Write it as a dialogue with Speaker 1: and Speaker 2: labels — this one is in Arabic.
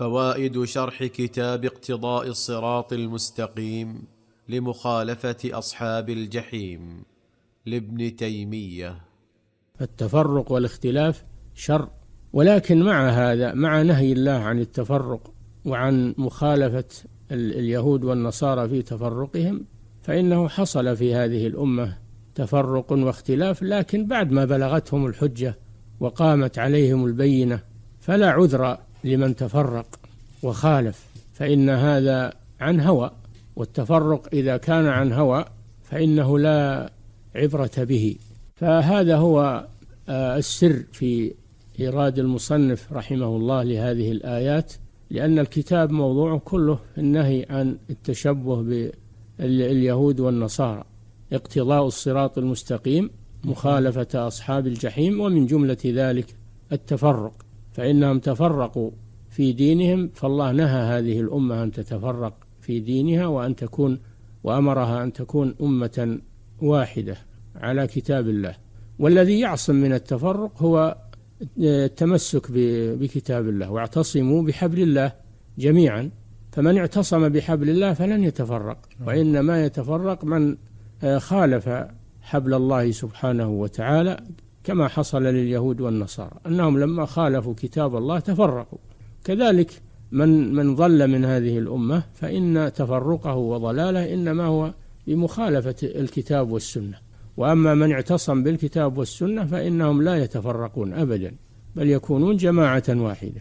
Speaker 1: فوائد شرح كتاب اقتضاء الصراط المستقيم لمخالفه اصحاب الجحيم لابن تيميه
Speaker 2: التفرق والاختلاف شر ولكن مع هذا مع نهي الله عن التفرق وعن مخالفه اليهود والنصارى في تفرقهم فانه حصل في هذه الامه تفرق واختلاف لكن بعد ما بلغتهم الحجه وقامت عليهم البينه فلا عذر لمن تفرق وخالف فإن هذا عن هوى والتفرق إذا كان عن هوى فإنه لا عبرة به فهذا هو آه، السر في إيراد المصنف رحمه الله لهذه الآيات لأن الكتاب موضوعه كله النهي عن التشبه باليهود والنصارى اقتضاء الصراط المستقيم مخالفة أصحاب الجحيم ومن جملة ذلك التفرق فإنهم تفرقوا في دينهم فالله نهى هذه الأمة أن تتفرق في دينها وأن تكون وأمرها أن تكون أمة واحدة على كتاب الله والذي يعصم من التفرق هو آه، التمسك بكتاب الله واعتصموا بحبل الله جميعا فمن اعتصم بحبل الله فلن يتفرق نعم. وإنما يتفرق من آه، خالف حبل الله سبحانه وتعالى كما حصل لليهود والنصارى أنهم لما خالفوا كتاب الله تفرقوا كذلك من من ضل من هذه الأمة فإن تفرقه وضلاله إنما هو بمخالفة الكتاب والسنة وأما من اعتصم بالكتاب والسنة فإنهم لا يتفرقون أبدا بل يكونون جماعة واحدة